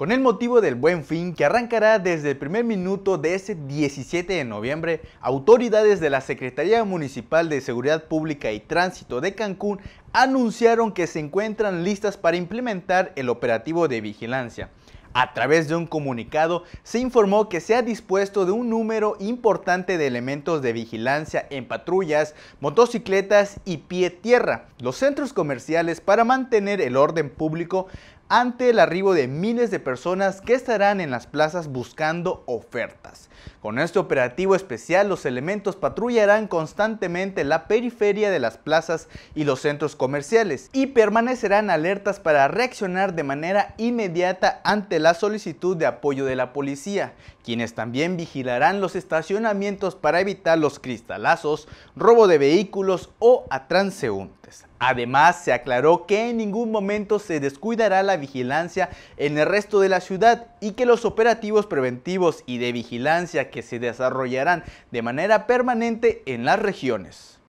Con el motivo del buen fin que arrancará desde el primer minuto de ese 17 de noviembre, autoridades de la Secretaría Municipal de Seguridad Pública y Tránsito de Cancún anunciaron que se encuentran listas para implementar el operativo de vigilancia. A través de un comunicado se informó que se ha dispuesto de un número importante de elementos de vigilancia en patrullas, motocicletas y pie tierra, los centros comerciales para mantener el orden público ante el arribo de miles de personas que estarán en las plazas buscando ofertas. Con este operativo especial, los elementos patrullarán constantemente la periferia de las plazas y los centros comerciales y permanecerán alertas para reaccionar de manera inmediata ante la solicitud de apoyo de la policía, quienes también vigilarán los estacionamientos para evitar los cristalazos, robo de vehículos o a Además, se aclaró que en ningún momento se descuidará la vigilancia en el resto de la ciudad y que los operativos preventivos y de vigilancia que se desarrollarán de manera permanente en las regiones.